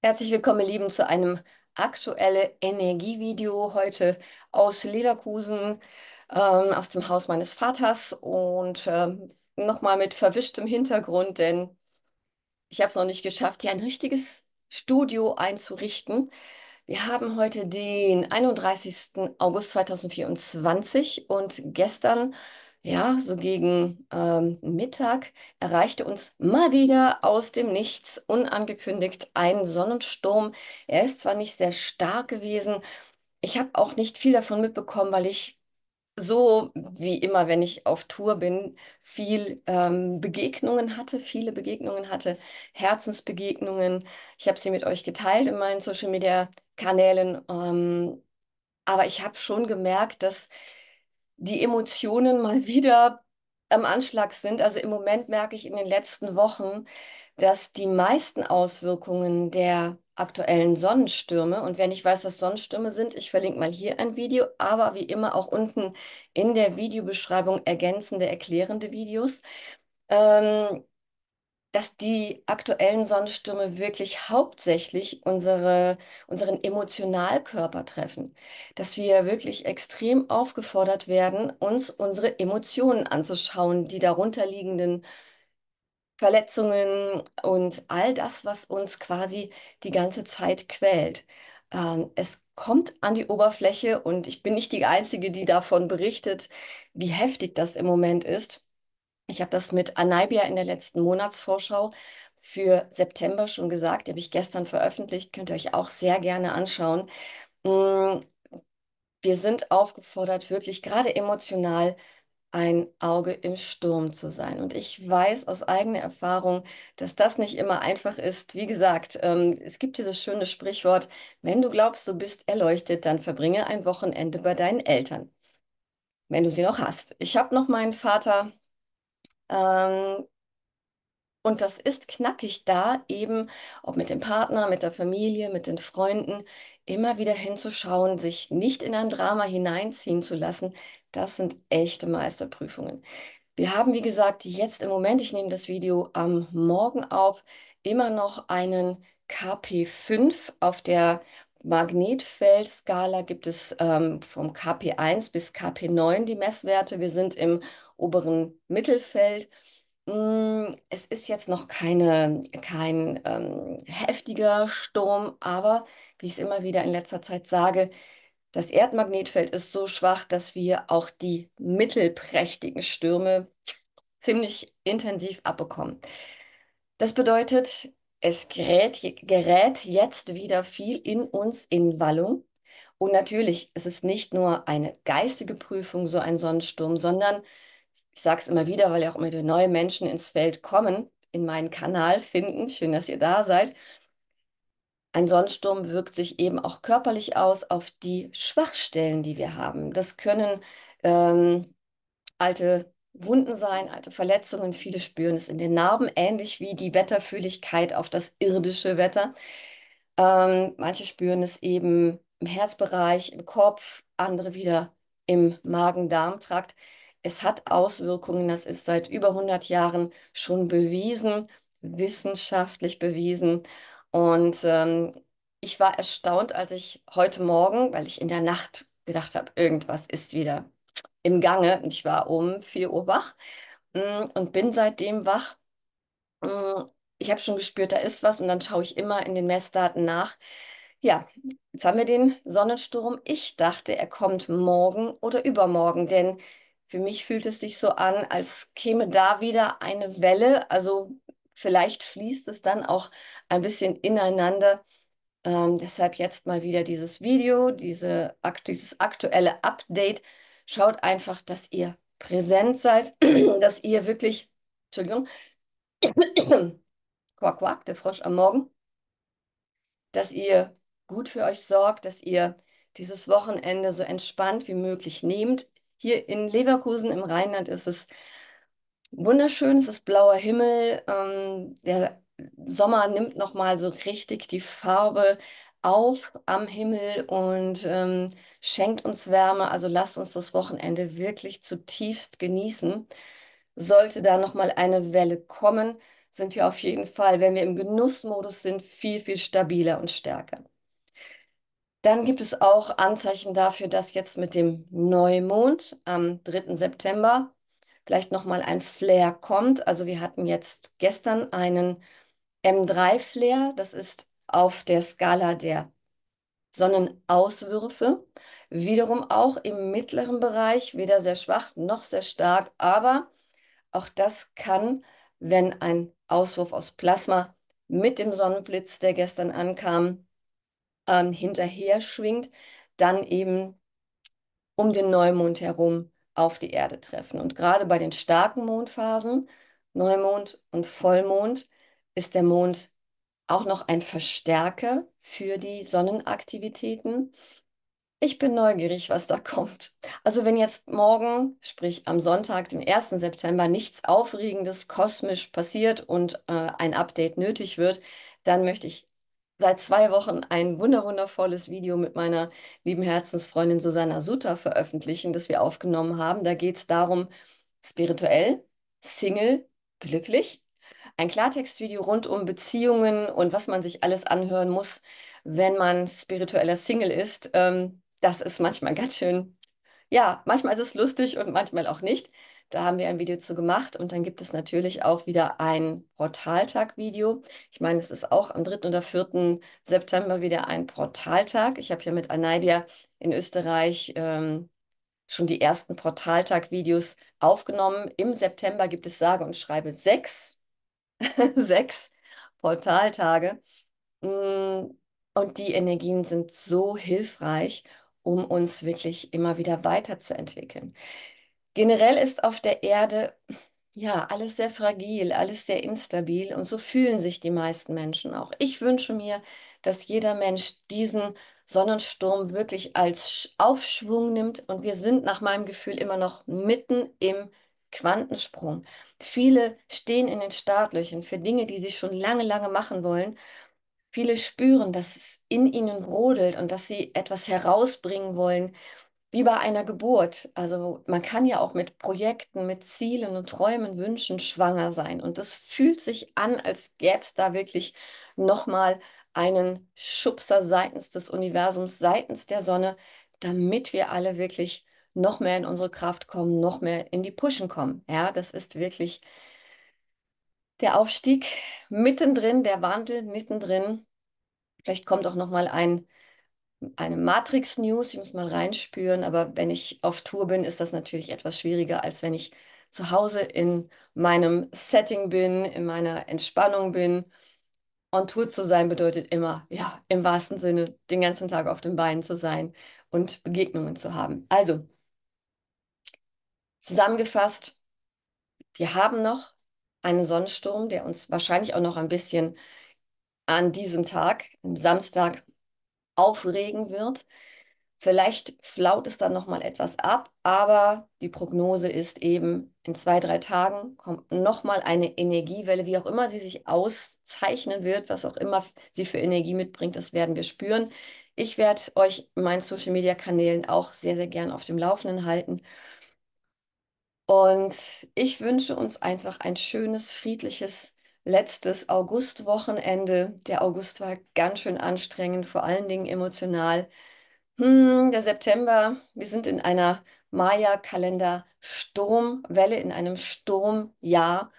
Herzlich willkommen, ihr Lieben, zu einem aktuellen Energievideo heute aus Leverkusen, ähm, aus dem Haus meines Vaters und ähm, nochmal mit verwischtem Hintergrund, denn ich habe es noch nicht geschafft, hier ein richtiges Studio einzurichten. Wir haben heute den 31. August 2024 und gestern ja, so gegen ähm, Mittag erreichte uns mal wieder aus dem Nichts unangekündigt ein Sonnensturm. Er ist zwar nicht sehr stark gewesen, ich habe auch nicht viel davon mitbekommen, weil ich so wie immer, wenn ich auf Tour bin, viel ähm, Begegnungen hatte, viele Begegnungen hatte, Herzensbegegnungen. Ich habe sie mit euch geteilt in meinen Social-Media-Kanälen, ähm, aber ich habe schon gemerkt, dass die Emotionen mal wieder am Anschlag sind. Also im Moment merke ich in den letzten Wochen, dass die meisten Auswirkungen der aktuellen Sonnenstürme, und wer nicht weiß, was Sonnenstürme sind, ich verlinke mal hier ein Video, aber wie immer auch unten in der Videobeschreibung ergänzende, erklärende Videos. Ähm, dass die aktuellen Sonnenstürme wirklich hauptsächlich unsere, unseren Emotionalkörper treffen. Dass wir wirklich extrem aufgefordert werden, uns unsere Emotionen anzuschauen, die darunterliegenden Verletzungen und all das, was uns quasi die ganze Zeit quält. Ähm, es kommt an die Oberfläche und ich bin nicht die Einzige, die davon berichtet, wie heftig das im Moment ist. Ich habe das mit Anaibia in der letzten Monatsvorschau für September schon gesagt, die habe ich gestern veröffentlicht, könnt ihr euch auch sehr gerne anschauen. Mm, wir sind aufgefordert, wirklich gerade emotional ein Auge im Sturm zu sein. Und ich weiß aus eigener Erfahrung, dass das nicht immer einfach ist. Wie gesagt, ähm, es gibt dieses schöne Sprichwort, wenn du glaubst, du bist erleuchtet, dann verbringe ein Wochenende bei deinen Eltern. Wenn du sie noch hast. Ich habe noch meinen Vater ähm, und das ist knackig da, eben ob mit dem Partner, mit der Familie, mit den Freunden, immer wieder hinzuschauen, sich nicht in ein Drama hineinziehen zu lassen. Das sind echte Meisterprüfungen. Wir haben, wie gesagt, jetzt im Moment, ich nehme das Video am Morgen auf, immer noch einen KP5 auf der Magnetfeldskala gibt es ähm, vom KP1 bis KP9 die Messwerte. Wir sind im oberen Mittelfeld. Mm, es ist jetzt noch keine, kein ähm, heftiger Sturm, aber wie ich es immer wieder in letzter Zeit sage, das Erdmagnetfeld ist so schwach, dass wir auch die mittelprächtigen Stürme ziemlich intensiv abbekommen. Das bedeutet, es gerät, gerät jetzt wieder viel in uns in Wallung. Und natürlich es ist nicht nur eine geistige Prüfung, so ein Sonnensturm, sondern ich sage es immer wieder, weil ja auch immer wieder neue Menschen ins Feld kommen, in meinen Kanal finden. Schön, dass ihr da seid. Ein Sonnensturm wirkt sich eben auch körperlich aus auf die Schwachstellen, die wir haben. Das können ähm, alte Wunden sein, alte Verletzungen, viele spüren es in den Narben, ähnlich wie die Wetterfühligkeit auf das irdische Wetter. Ähm, manche spüren es eben im Herzbereich, im Kopf, andere wieder im Magen-Darm-Trakt. Es hat Auswirkungen, das ist seit über 100 Jahren schon bewiesen, wissenschaftlich bewiesen. Und ähm, ich war erstaunt, als ich heute Morgen, weil ich in der Nacht gedacht habe, irgendwas ist wieder im Gange. Ich war um 4 Uhr wach mm, und bin seitdem wach. Mm, ich habe schon gespürt, da ist was und dann schaue ich immer in den Messdaten nach. Ja, jetzt haben wir den Sonnensturm. Ich dachte, er kommt morgen oder übermorgen, denn für mich fühlt es sich so an, als käme da wieder eine Welle. Also vielleicht fließt es dann auch ein bisschen ineinander. Ähm, deshalb jetzt mal wieder dieses Video, diese, dieses aktuelle Update. Schaut einfach, dass ihr präsent seid, dass ihr wirklich, Entschuldigung, quack, quack, der Frosch am Morgen, dass ihr gut für euch sorgt, dass ihr dieses Wochenende so entspannt wie möglich nehmt. Hier in Leverkusen im Rheinland ist es wunderschön, es ist blauer Himmel, ähm, der Sommer nimmt nochmal so richtig die Farbe auf am Himmel und ähm, schenkt uns Wärme. Also lasst uns das Wochenende wirklich zutiefst genießen. Sollte da nochmal eine Welle kommen, sind wir auf jeden Fall, wenn wir im Genussmodus sind, viel, viel stabiler und stärker. Dann gibt es auch Anzeichen dafür, dass jetzt mit dem Neumond am 3. September vielleicht nochmal ein Flair kommt. Also wir hatten jetzt gestern einen M3-Flair. Das ist auf der Skala der Sonnenauswürfe. Wiederum auch im mittleren Bereich, weder sehr schwach noch sehr stark, aber auch das kann, wenn ein Auswurf aus Plasma mit dem Sonnenblitz, der gestern ankam, ähm, hinterher schwingt, dann eben um den Neumond herum auf die Erde treffen. Und gerade bei den starken Mondphasen, Neumond und Vollmond, ist der Mond auch noch ein Verstärker für die Sonnenaktivitäten. Ich bin neugierig, was da kommt. Also wenn jetzt morgen, sprich am Sonntag, dem 1. September, nichts Aufregendes kosmisch passiert und äh, ein Update nötig wird, dann möchte ich seit zwei Wochen ein wunderwundervolles Video mit meiner lieben Herzensfreundin Susanna Sutter veröffentlichen, das wir aufgenommen haben. Da geht es darum, spirituell, single, glücklich ein Klartextvideo rund um Beziehungen und was man sich alles anhören muss, wenn man spiritueller Single ist. Ähm, das ist manchmal ganz schön, ja, manchmal ist es lustig und manchmal auch nicht. Da haben wir ein Video zu gemacht und dann gibt es natürlich auch wieder ein Portaltag-Video. Ich meine, es ist auch am 3. oder 4. September wieder ein Portaltag. Ich habe ja mit Anaibia in Österreich ähm, schon die ersten Portaltag-Videos aufgenommen. Im September gibt es sage und schreibe sechs sechs Portaltage. Mm, und die Energien sind so hilfreich, um uns wirklich immer wieder weiterzuentwickeln. Generell ist auf der Erde ja alles sehr fragil, alles sehr instabil und so fühlen sich die meisten Menschen auch. Ich wünsche mir, dass jeder Mensch diesen Sonnensturm wirklich als Aufschwung nimmt und wir sind nach meinem Gefühl immer noch mitten im Quantensprung. Viele stehen in den Startlöchern für Dinge, die sie schon lange, lange machen wollen. Viele spüren, dass es in ihnen brodelt und dass sie etwas herausbringen wollen, wie bei einer Geburt. Also man kann ja auch mit Projekten, mit Zielen und Träumen, Wünschen schwanger sein. Und das fühlt sich an, als gäbe es da wirklich nochmal einen Schubser seitens des Universums, seitens der Sonne, damit wir alle wirklich noch mehr in unsere Kraft kommen, noch mehr in die Pushen kommen. Ja, das ist wirklich der Aufstieg mittendrin, der Wandel mittendrin. Vielleicht kommt auch noch mal ein eine Matrix News, ich muss mal reinspüren, aber wenn ich auf Tour bin, ist das natürlich etwas schwieriger, als wenn ich zu Hause in meinem Setting bin, in meiner Entspannung bin. On Tour zu sein bedeutet immer, ja, im wahrsten Sinne, den ganzen Tag auf den Beinen zu sein und Begegnungen zu haben. Also, Zusammengefasst, wir haben noch einen Sonnensturm, der uns wahrscheinlich auch noch ein bisschen an diesem Tag, am Samstag, aufregen wird. Vielleicht flaut es dann nochmal etwas ab, aber die Prognose ist eben, in zwei, drei Tagen kommt nochmal eine Energiewelle, wie auch immer sie sich auszeichnen wird, was auch immer sie für Energie mitbringt, das werden wir spüren. Ich werde euch in meinen Social-Media-Kanälen auch sehr, sehr gern auf dem Laufenden halten. Und ich wünsche uns einfach ein schönes, friedliches letztes Augustwochenende. Der August war ganz schön anstrengend, vor allen Dingen emotional. Hm, der September, wir sind in einer Maya-Kalender-Sturmwelle, in einem Sturmjahr.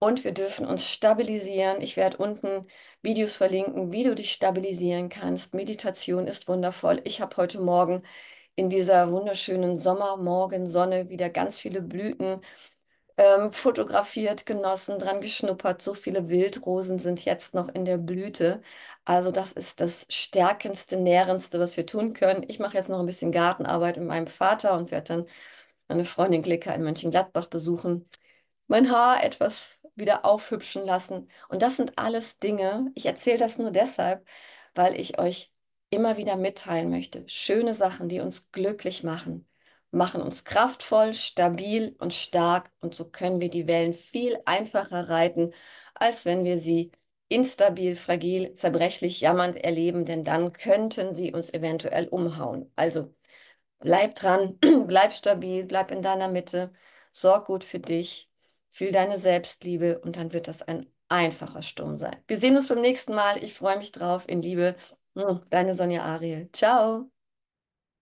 Und wir dürfen uns stabilisieren. Ich werde unten Videos verlinken, wie du dich stabilisieren kannst. Meditation ist wundervoll. Ich habe heute Morgen in dieser wunderschönen Sommermorgensonne wieder ganz viele Blüten ähm, fotografiert, genossen, dran geschnuppert. So viele Wildrosen sind jetzt noch in der Blüte. Also das ist das stärkendste, nährendste, was wir tun können. Ich mache jetzt noch ein bisschen Gartenarbeit mit meinem Vater und werde dann meine Freundin Glicker in Mönchengladbach besuchen. Mein Haar etwas wieder aufhübschen lassen. Und das sind alles Dinge. Ich erzähle das nur deshalb, weil ich euch immer wieder mitteilen möchte. Schöne Sachen, die uns glücklich machen, machen uns kraftvoll, stabil und stark und so können wir die Wellen viel einfacher reiten, als wenn wir sie instabil, fragil, zerbrechlich, jammernd erleben, denn dann könnten sie uns eventuell umhauen. Also bleib dran, bleib stabil, bleib in deiner Mitte, sorg gut für dich, fühl deine Selbstliebe und dann wird das ein einfacher Sturm sein. Wir sehen uns beim nächsten Mal. Ich freue mich drauf. In Liebe, Oh, deine Sonja Ariel. Ciao.